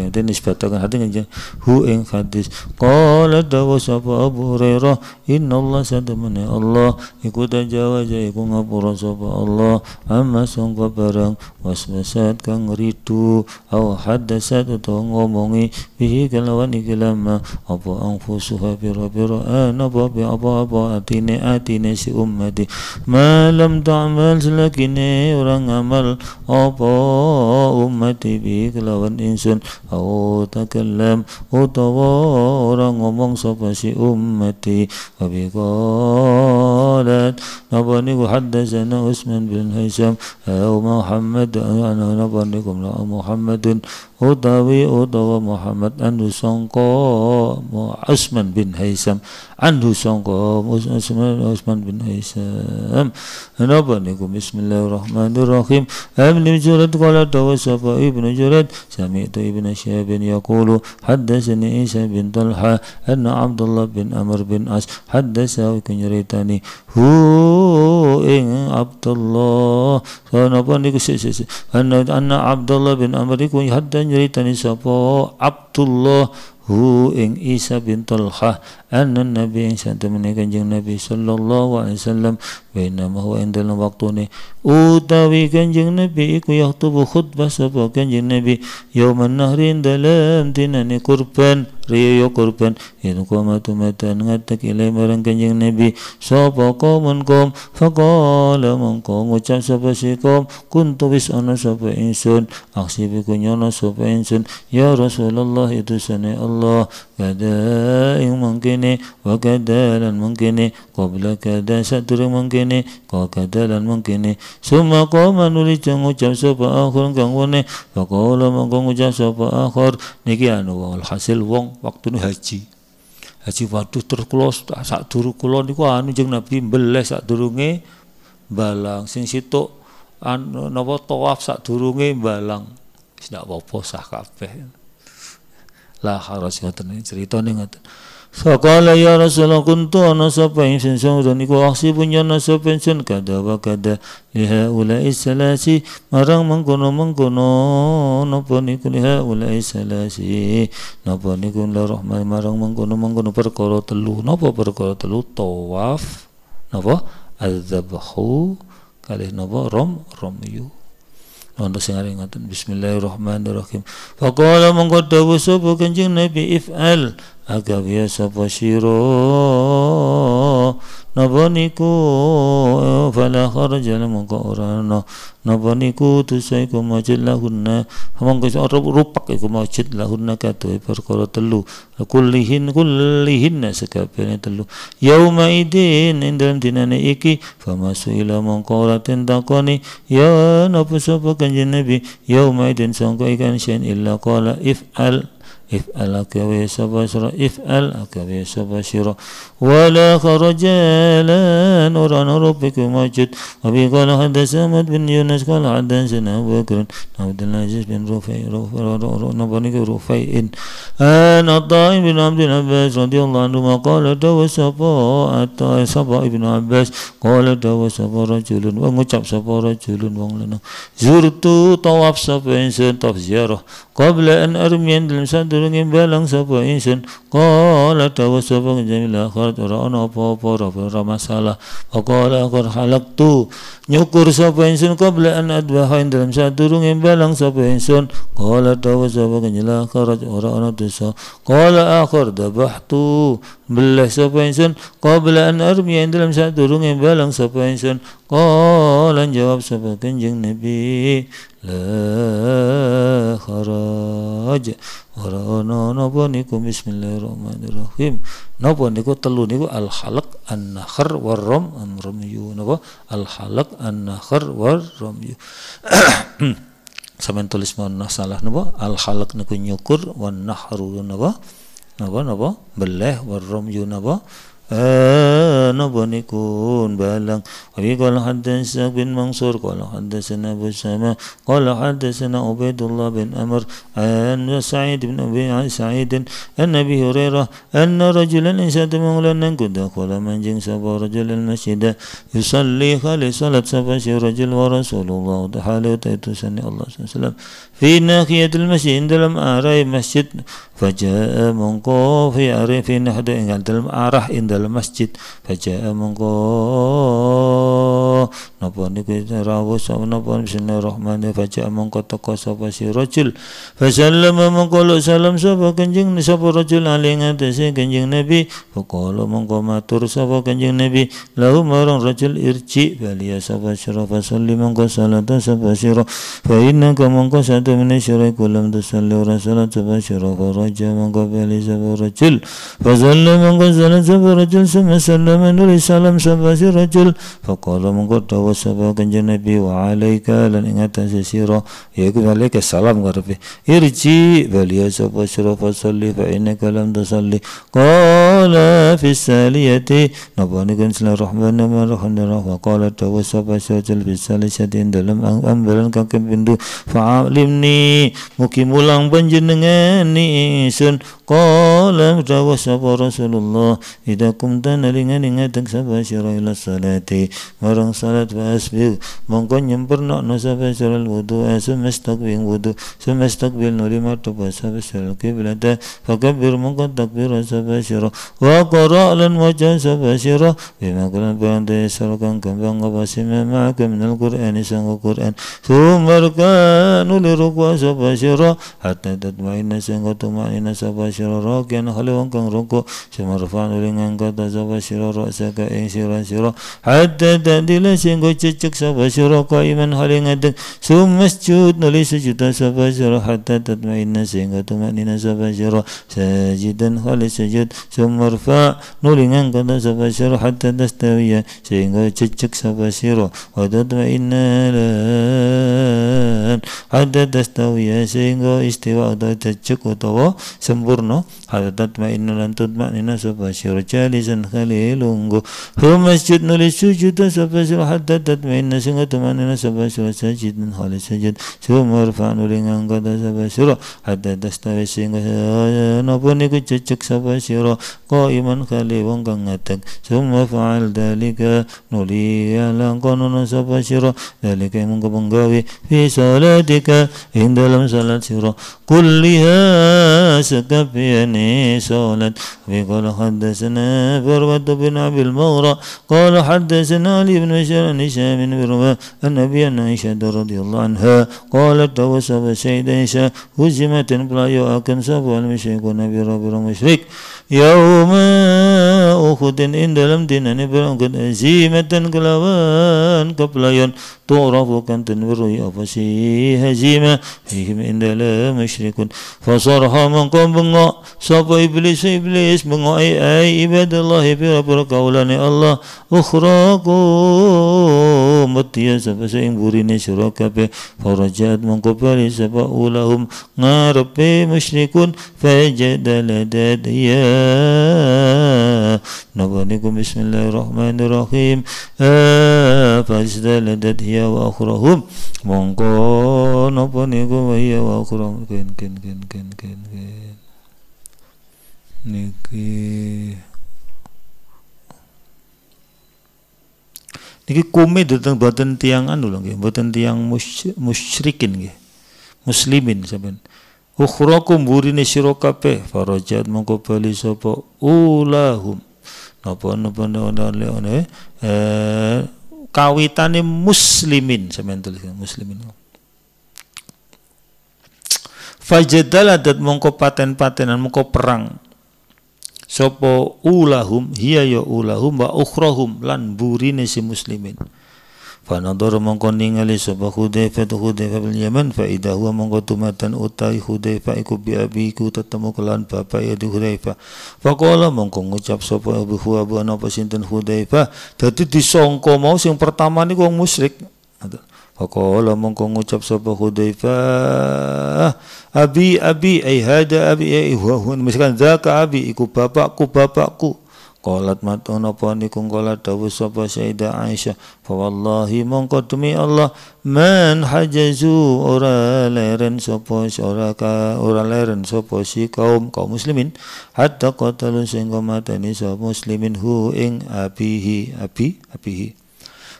Jadi nisbatakan hati aja hu إن hadis. قال dawu sapa Abu Hurairah inna Allah sadamani Allah iku tajawaja iku ngapura sapa Allah amma sangka barang waswasat kang ridu au hadasat ngomongi bihi kelawan ikilama lama apa angfusuha biro-biro Eh apa apa apa hati ini atine si ummati malam ta'mal selagine orang amal apa ummati bi kelawan insun au takallam utawa orang ngomong sapa si ummati Abi bi qalat napa niku haddatsana Usman bin Haisam au Muhammad ana napa niku Muhammadun utawi utawa Muhammad anhu sangka Asman bin Haisam anhu sangka Utsman Asman bin Haisam napa niku bismillahirrahmanirrahim Ibn Jurad qala dawa sapa Ibn Jurad sami'tu Ibn Syahab yaqulu haddatsani Isa bin Talha anna Abdullah bin Amr bin As haddatsahu kunyaritani hu ing Abdullah napa niku sik sik anna Abdullah bin Amr iku haddatsani nyeritani sapa Abdullah hu ing Isa bin Talha anna nabi ing sate menika kanjeng nabi sallallahu alaihi wasallam bainama huwa ing waktu waktune utawi kanjeng nabi iku yaktubu khutbah sapa kanjeng nabi yauman nahrin dalam dinane kurban riyo korban in qama tumatan ngatak ilai marang kanjeng nabi sopo qaumun kom faqala mangko ngucap sapa kom kuntu wis ana sapa insun aksi bikunyono sapa insun ya rasulullah itu sene Allah kadai mungkin, wa kadalan mungkin, kubla kadai satri mungkin, ka kadalan mungkin. Semua kau manuli cang ucap sapa akhir kang wane, wa kau lah mengkang ucap sapa akhir. Niki anu wal hasil wong waktu nu haji, haji waktu terkulos sak turu kulon niku anu jeng nabi beles sak turu balang sing situ anu nawa toaf sak turu balang. Tidak apa-apa kafe la haraj cerita critane ngoten Faqala ya Rasulullah kuntu ana sapa ingsun sawdan iku punya yana sapa ingsun kada wa kada liha ulai salasi marang mengkono mengkono napa niku liha ulai salasi napa niku la rahmat marang mengkono mengkono perkara telu napa perkara telu tawaf napa azabhu kalih napa rom romyu Mohon pasingar ingatan Bismillahirrahmanirrahim Faqala mengkodawu sopo kanjeng Nabi if'al agawe sapa sira napa niku fala kharajal mongko ora ana napa niku dosa iku majid lahunna mongko rupak iku majid lahunna kadhe perkara telu kullihin kullihin sakabehane telu yauma idin ing dinane iki famasuila mongko ora tentakoni ya napa sapa kanjeng nabi yauma idin sangka ikan syen illa qala if'al إفأل أكويس بشرة إفأل أكويس بشرة ولا خرج لا نور عن ربكم وجد أبي قال حدث أحمد بن يونس قال حدثنا أبو بكر عبد العزيز بن رفيع نبنك رفيع أن الطائم بن عبد العباس رضي الله عنهما قال دو سبا سبا ابن عباس قال دو سبا رجل ومجاب سبا رجل وملنا زرت طواف سبا إنسان طواف زيارة قبل أن أرمي عند المسند matur nyimbalang sapa insun qala dawu sapa jamil akhirat ora orang apa-apa ora ora masalah faqala qad halaqtu nyukur sapa insun qabla an adbaha ing dalam sadurunge balang sapa insun qala dawu sapa jamil akhirat ora ana dosa qala akhir tu belah sapa ingsun qabla an armi yang dalam yang balang sapa kau lan jawab sapa kanjeng nabi la kharaj ora ono napa niku bismillahirrahmanirrahim napa niku telu niku al khalaq an nahr war ram an ramyu napa al khalaq an nahr war ramyu sampeyan tulis mau salah napa al khalaq niku nyukur wan nahru napa napa napa beleh waromyu napa آن آه، بن كون بلغ وفي قال حدثنا بن منصور قال حدثنا أبو سامة قال حدثنا عبيد الله بن أمر أن سعيد بن أبي سعيد أن أبي هريرة أن رجلا إنسان مغلنا قد دخل من جنس رجل المسجد يصلي خالي صلاة سبع رجل ورسول الله تعالى وتأتي سنة الله صلى الله عليه وسلم في ناحية المسجد dalam arah masjid فجاء من في arah في نحو dalam arah indal المسجد فجاء من غائب napa niku rawuh sapa napa bismillahirrahmanirrahim faja mongko teko sapa si rajul fa sallama mongko salam sapa kanjeng sapa rajul ali ngatese kanjeng nabi pokolo mongko matur sapa kanjeng nabi lahu marang rajul irci bali sapa sira fa sallim mongko salatan sapa sira fa ka mongko satu min sira kulam tusalli ora salat sapa sira fa raja mongko bali sapa rajul fa sallama mongko salam sapa rajul sama sallama nuri salam sapa si rajul pokolo mongko wasaba kanjeng Nabi wa alaika lan ing atase sira yaiku alaika salam karepe irji baliya sapa sira fa salli fa innaka lam tusalli qala fi saliyati nabani kan bismillahirrahmanirrahim wa qala tawassaba syatil bisalisatin dalam ambalan kakek pintu fa'alimni mugi mulang panjenengan ingsun qala tawassaba rasulullah idakum tan lingan ingateng sapa sira ila salati marang salat asbih mongko no sapa sira wudu sumastaqbil wudu sumastaqbil nuri martaba sapa sira kiblata bir mongko takbir sapa sira wa qara lan waja sapa sira bima kalam bande sira kang kembang apa sima ma'aka minal qur'an sang qur'an sumarkanu lirukwa sapa sira hatta tatmainna sang tumainna sapa sira rakian halu kang ruku sumarfanu ringan kata sapa sira ra'saka ing sira sira hatta tadila sing cecek sapa sira iman hale ngadeg sumasjud nuli sujud sapa sira hatta tatmainna sehingga nina sapa sira sajidan hale sujud sumarfa nuli ngangkat sapa sira hatta dustawiya sehingga cecek sapa sira wa tatmainna lan hatta dustawiya sehingga istiwa atau cecek utawa sempurna hatta tatmainna lan nina sapa sira jalisan khali lunggu sumasjud nulis sujud sapa sira hatta تتت من سنة من سبع سورة سجد من حال سجد ثم رفعن لنغان قد سبع سورة حتى تستوي سنة نبني كتشك سبع سورة قائما خالي وانقان أتك ثم فعل ذلك نولي على قانون سبع سورة ذلك من قبنقاوي في صلاتك إن dalam salat sirah كلها سكبيني سولت وقال حدثنا فروة بن أبي المغرى قال حدثنا علي بن شرن عيسى بن بروة النبي أن عائشة رضي الله عنها قالت توسب سيد عيسى هزمت بلا أكن سبو المشرك ونبي رب المشرك يوم أخد إن دلم دينني برangkat هزيمة كلاوان كبلايون تعرف كان تنبروي أفسي هزيمة فيهم إن دلم مشرك فصرح من قم بنغا صف إبليس إبليس بنغا أي أي عباد الله برب قولاني الله أخرى matiya sapa sa ing buri ni sura kape farajat mongko pali sapa ulahum ngarepe musyrikun fajadaladad ya ku bismillahirrahmanirrahim fajadaladad ya wa akhrahum mongko ku ya wa akhrahum ken ken ken ken ken ken niki niki kumi dateng buatan tiang anu loh gitu buatan tiang musyrikin gitu muslimin sampean ukhrakum burine sira kabeh farajat mongko bali sapa ulahum napa napa le one eh kawitane muslimin sampean tulis muslimin dat mongko paten-patenan mongko perang Sopo ulahum hiya yo ya ulahum wa ukhrahum lan burine si muslimin Fanadhar mongko ningali sapa Hudzaifah tu Hudzaifah bil Yaman fa idza huwa mongko tumatan utai Hudzaifah iku bi abiku tetemu kelan bapak ya di Fa Faqala mongko ngucap sapa Abu Huwa apa sinten Hudzaifah dadi disangka mau sing pertama niku wong musyrik. Faqala mongko ngucap sapa Hudzaifah Abi abi ai hada abi ai huwa hun misalkan zaka abi iku bapakku bapakku Qalat matun apa niku qalat dawuh sapa syaida Aisyah fa wallahi mongko demi Allah man hajazu ora leren sapa ora ka ora leren sapa si kaum kaum muslimin hatta qatalu sing mateni sapa muslimin hu ing abihi abi abihi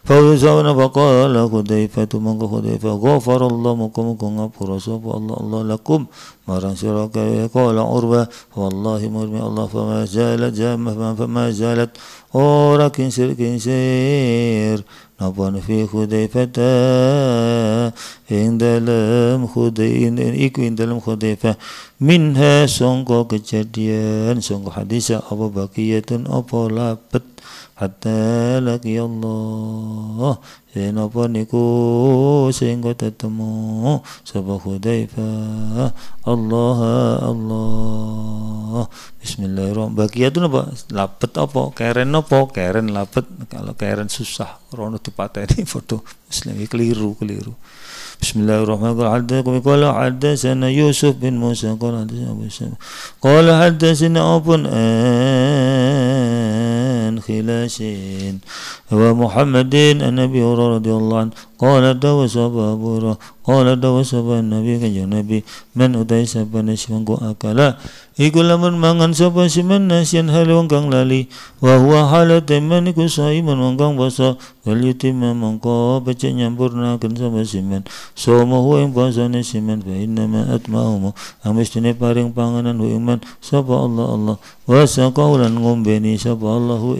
فوزون فقال خديفة من خديفة غفر الله مكم كن فرسوب الله الله لكم مرن شرك قال عربة والله مرمي الله فما زالت جامة فما زالت أورك شرك سير نبون في خديفة إن دلم خدين إكو إن دلم خديفة منها سنقو كجديان سنقو حديثة أبو بقية أبو لابت hatta laqi Allah Sinapa niku sehingga ketemu Sapa Hudayfa Allah Allah Bismillahirrahmanirrahim Bagi itu apa? Lapet apa? Keren apa? Keren lapet Kalau keren susah Rono dipateni foto Muslim keliru keliru Bismillahirrahmanirrahim Qala qala hadatsana Yusuf bin Musa qala hadatsana Abu Qala hadatsana eh خلاش ومحمد النبي رضي الله عنه قال دوس بابورا قال دوس النبي كجنبي من أدعي سبنا سمنكو أكلا Iku lamun mangan sapa simen nasian hale wong kang lali wa huwa hale temen iku saiman wong kang basa wal yutima mongko becik nyampurnaken sapa simen somo huwa ing basane simen fa inna ma atma'umu amestine paring panganan hu iman sapa Allah Allah wa saqaulan ngombeni sapa Allahu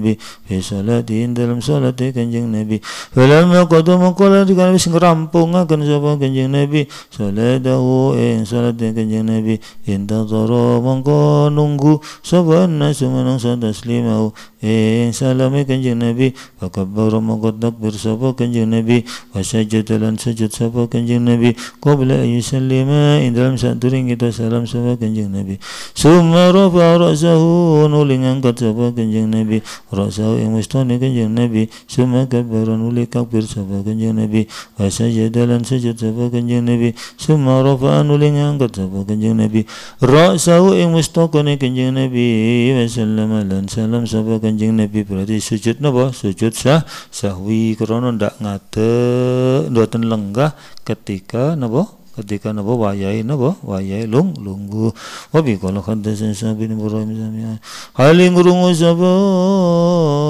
Nabi fi salatin dalam salat kanjeng Nabi falamma qadama qala dikana wis ngerampung akan sapa kanjeng Nabi salatahu ing salat kanjeng Nabi intadhara mangko nunggu sapa nasu manungsa taslimau eh salami kanjeng nabi wa kabbara maka takbir sapa kanjeng nabi wa sajada lan sujud sapa kanjeng nabi qabla an yusallima ing dalam saturing kita salam sapa kanjeng nabi summa rafa ra'sahu nuling angkat sapa kanjeng nabi ra'sahu ing mustani kanjeng nabi summa kabbaru nuli takbir sapa kanjeng nabi wa sajada lan sujud sapa kanjeng nabi summa rafa nuling angkat sapa kanjeng nabi ra'sahu ing mustani kanjeng nabi wa sallama lan salam sapa Kanjeng Nabi berarti sujud napa? Sujud sah sahwi krono ndak ngate mboten lenggah ketika napa? ketika nopo wayai nopo wayai lung lunggu wabi bi qala hadasan sabin ibrahim jamia hali ngurungu sabo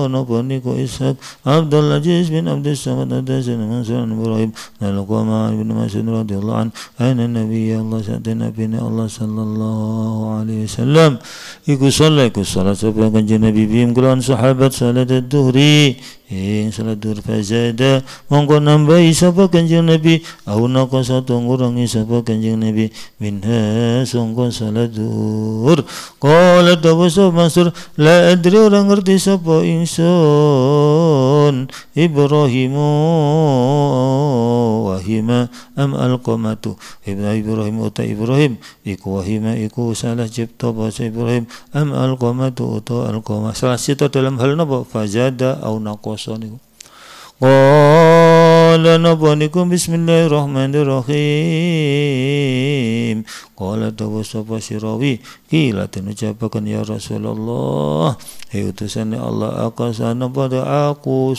napa niko isak abdul aziz bin abdul samad hadasan mansur koma nalqa ma ibn mas'ud radhiyallahu an nabi ya allah sadana bin allah sallallahu alaihi wasallam iku salat iku salat sapa kanjeng nabi bim kulan sahabat salat ad-duhri in dur fazada mongko nambahi sapa kanjeng nabi au satu ngurangi sapa kanjeng nabi minha sangka salatur qala dawu mansur la adri ora ngerti sapa insun ibrahimu wahima am alqamatu ibrahim ibrahim uta ibrahim iku wahima iku salah cipta bahasa ibrahim am alqamatu uta alqamah salah cipta dalam hal napa fazada au naqasa الشيطان قال Qala لكم بسم الله الرحمن الرحيم قال توسف شراوي ya Rasulullah hei utusan Allah aku sana pada aku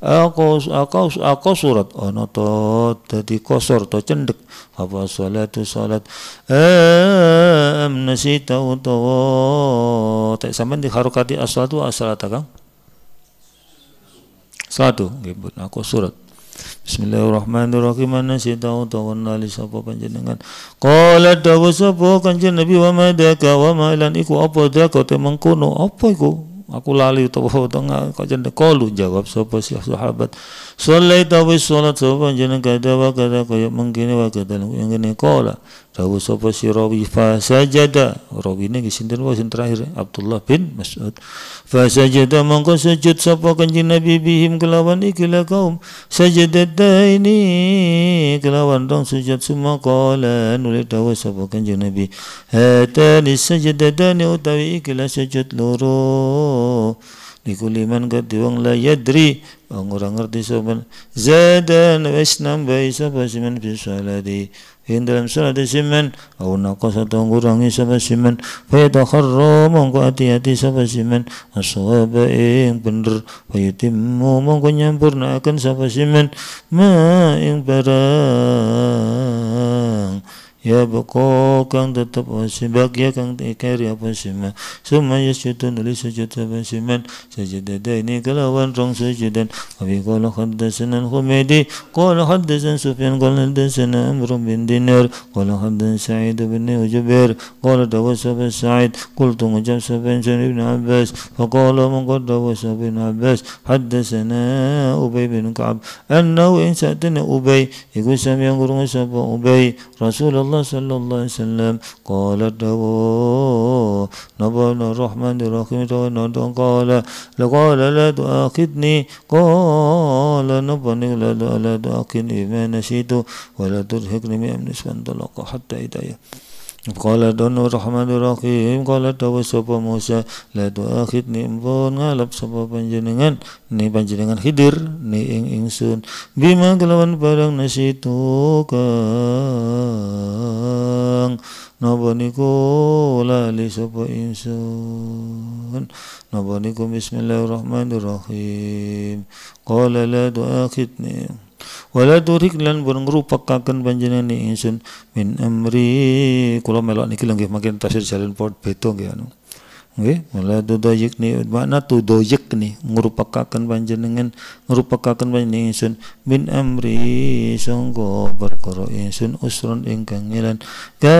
aku aku aku surat ono to dadi kosor to cendek apa salatu salat am nasita utawa tak sampean diharokati asal tu asal takang satu, gitu. Aku surat. Bismillahirrahmanirrahim. Ana sitau tawon ali sapa panjenengan. Qala dawu sapa kanjeng Nabi wa madaka wa malan iku apa dako te mengkono apa iku? Aku lali utawa tengah kok jende kalu jawab sapa si sahabat. Sallaita wa salat sapa panjenengan kada wa kada koyo mengkene wa kada yang ngene qala. Dawu sapa sirawi fa sajada di sini sinten wae terakhir Abdullah bin Mas'ud fa sajada mongko sujud sapa kanjeng Nabi bihim kelawan ikilah kaum sajada ini kelawan dong sujud semua kala nuli dawu sapa kanjeng Nabi hatani ni utawi ikilah sujud loro niku liman kadhi wong la yadri wong ora ngerti sopan zadan wis nambahi sapa man bisa salati in dalam salat simen, au naqasa atau ngurangi sapa siman fa yatakharra mongko hati-hati sapa siman aswaba ing bener fa yutimmu mongko nyampurnakan sapa simen, ma ing barang Ya beko kang tetap wasimbak ya kang tikar ya pasiman Suma ya syutu nulis sujud pasiman Sujud ada ini kelawan rong sujudan Abi kala khaddasanan khumedi Kala khaddasan sufyan kala haddasan amru bin dinar Kala khaddasan sa'id bin ujubair Kala dawas sahabat sa'id Kultu ngajam sahabat sa'id ibn Abbas Fakala mengkot dawas sahabat ibn Abbas Haddasana Ubay bin Ka'ab Annau insa'tina Ubay Iku samyang kurunga sahabat Ubay Rasulullah الله صلى الله عليه وسلم قال له نبأنا الرحمن الرحيم قال لقال لا تؤاخذني قال نبأني لا تؤاخذني بما نسيت ولا ترهقني من أمري حتى إذا قال دون الرحمن الرحيم قال dawa sapa Musa la tuakhidni impun ngalap sopo panjenengan ni panjenengan hidir ni ing ingsun bima kelawan barang nasitu kang Niko niku lali sapa ingsun nopo niku bismillahirrahmanirrahim qala la tuakhidni wala turik lan burung ngrupekaken panjenengan ingsun min amri kula melok niki lho nggih makin tasir jalan pot beto nggih anu nggih wala ni makna ni ngrupakaken panjenengan ngrupakaken panjenengan ingsun min amri sanggo perkara ingsun usron ingkang ngilan ka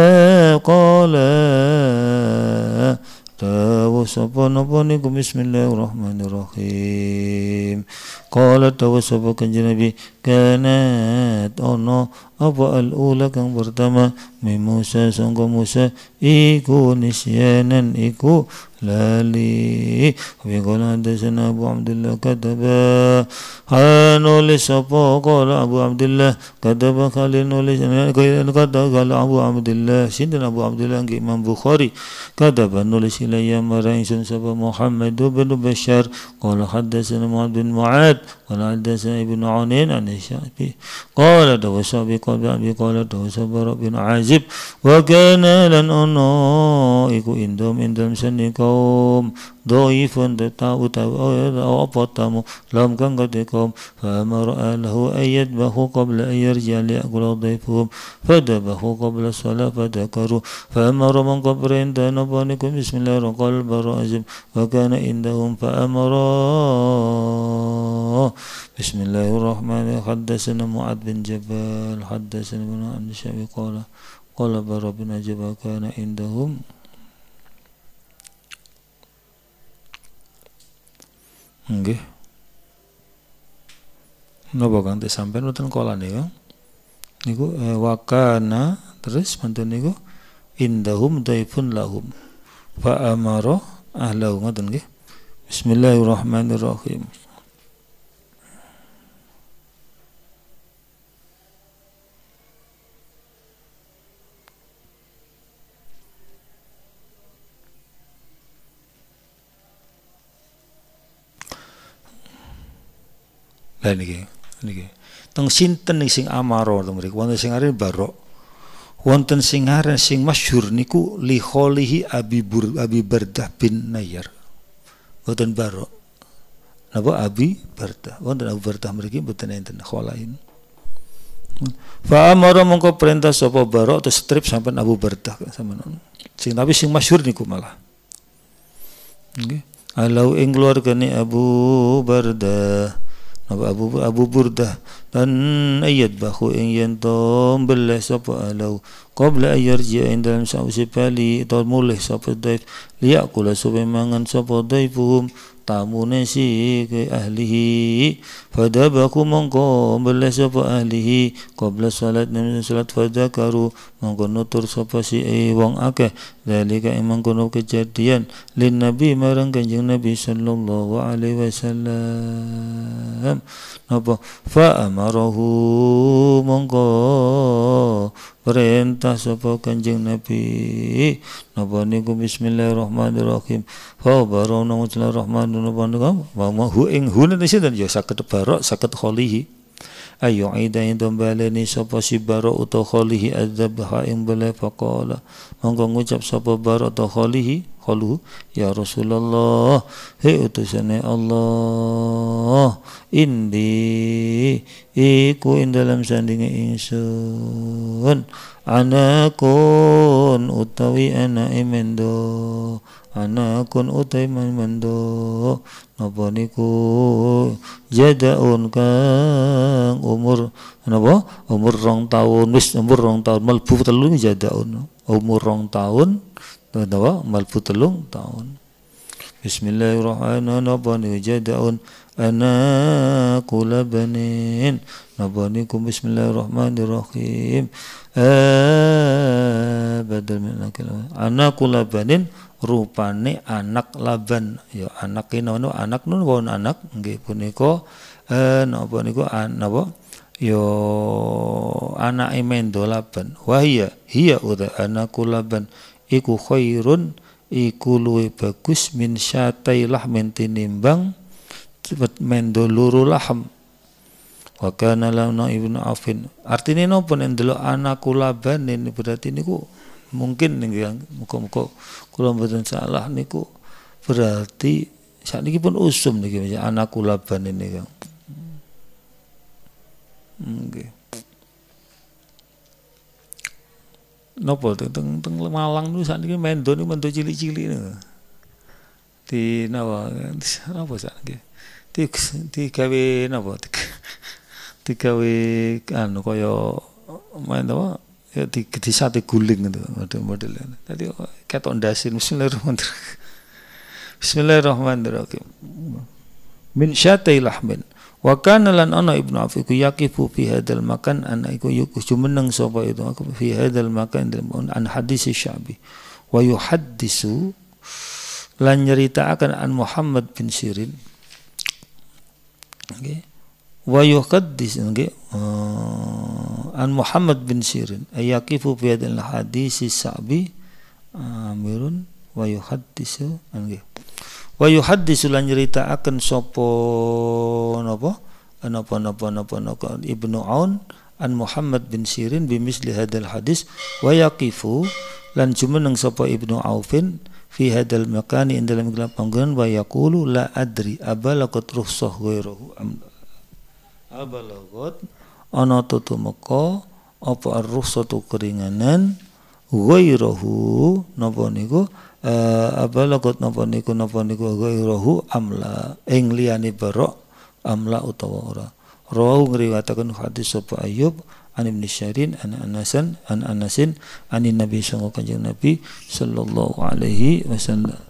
qala tawasapan sapa napa niku bismillahirrahmanirrahim Kala dawa sapa kanjeng Nabi kanat ono apa al-ula kang pertama mi Musa sangka Musa iku nisyanan iku lali wa qala hadatsana Abu Abdullah kataba hanulis sapa kala Abu Abdullah kataba khalil nulis kata kala Abu Abdullah sinten Abu Abdullah nggih Imam Bukhari kataba nulis ilayya maraisun sapa Muhammad bin Bashar kala hadatsana Muhammad bin Muad قال حدثنا ابن عونين عن الشعبي قال توسع قبل أبي قال توسع برب بن عازب وكان لن أنائك عندهم سن سنكم ضعيف تعب أو أبطم لم كان قدكم فأمر أهله أن يذبحوا قبل أن يرجع ليأكل ضيفهم فذبحوا قبل الصلاة فذكروا فأمر من قبر عند نبانكم بسم الله قال برق وكان عندهم فأمر Allah Bismillahirrahmanirrahim Haddasana Mu'ad bin Jabal Haddasana bin Mu'ad bin Syabi Qala Qala Barab bin Ajabakana Indahum Oke Ini apa kan? Sampai nonton kola nih ya Ini ku eh, Wakana Terus Mantan Nego. Indahum Daibun lahum Fa'amaro Ahlau Ngatan ke Bismillahirrahmanirrahim. lain niki niki. Teng sinten sing amaro teng mriku wonten sing aran barok. Wonten sing aran sing masyhur niku li kholihi Abi Bur Abi Bardah bin nayar Wonten barok. Napa Abi berda. Wonten Abu Bardah mriki mboten enten kholain. Fa amara mongko perintah sapa Barok terus strip sampai Abu Bardah sama Sing tapi sing masyhur niku malah. Nggih. Okay. Alau ing keluargane Abu berda. Abu Abu dan an bahu in to billah sapa alaw qabla ayarji in dalam sausi pali tor mulih sapa daif kula supaya mangan sapa daifuhum tamune si ke ahlihi fadabaku mongko billah sapa ahlihi qabla salat Nabi salat fadakaru mongko nutur sapa si eh, wong akeh dalika emang kono kejadian lin nabi marang kanjeng nabi sallallahu alaihi wasallam napa fa amarahu mongko perintah sapa kanjeng nabi napa niku bismillahirrahmanirrahim fa barono rahmanun napa niku wa ma hu ing hunun sinten ya saged barok saged kholihi ayu aida endo ni sapa si baro uta khalihi adzabha ing bala faqala monggo ngucap sapa baro uta khalihi khalu ya rasulullah he utusane Allah indi iku ing dalam sandinge ingsun anakun utawi anak mendo anakun utawi mendo napa niku jadaun kang umur napa umur rong tahun wis umur rong tahun melbu telung jadaun umur rong tahun napa melbu telung tahun Bismillahirrahmanirrahim napa niku jadaun ana kula banin napa niku bismillahirrahmanirrahim eh, badal min ana kula banin rupane anak Laban ya anak no anak nun won anak nggih puniko eh nopo niku napa yo ya, anak imendo Laban wahia hiya iya, uta anakku Laban iku khairun iku luwe bagus min syatai lahmin tinimbang mendo luru laham wa kana lana ibnu afin artine nopo nek delok anakku Laban berarti niku mungkin nih yang muka-muka kalau mboten salah niku berarti saat ini pun usum nih ya, anak kulaban ini kan Nggih. nopo teng teng Malang nih niku sakniki mendo niku mendo cili-cili nih Di napa saat ini Di di kawin napa? Di kawin anu main mendo ya di, di sate guling itu model-modelnya tadi ketok ndasin Bismillahirrahmanirrahim Bismillahirrahmanirrahim min syatai lahmin wa kana lan ana ibnu afiku yaqifu fi hadal makan an iku yuku jumeneng sapa itu aku fi hadal makan an hadis syabi wa yuhaddisu lan nyeritakan an Muhammad bin Sirin okay. wa nggih okay. uh, an Muhammad bin Sirin ayakifu fi hadil hadis sa'bi amirun wa yuhaddisu anggi wa yuhaddisu lan akan sopo nopo, napa nopo nopo nopo Ibnu Aun an Muhammad bin Sirin bimisli hadal hadis wa yaqifu lan jumeneng sopo Ibnu Aufin fi hadal makani ing dalam gelap panggonan wa yaqulu la adri abalakot ruhsah ghairuhu am Abalakot ana tutumeka apa ar-rukhsatu keringanan ghairahu napa niku eh apa lagot napa niku napa niku ghairahu amla ing liyane barok amla utawa ora rawu ngriwataken hadis sapa ayub an ibn syarin an anasan an anasin ani nabi sallallahu kanjeng nabi sallallahu alaihi wasallam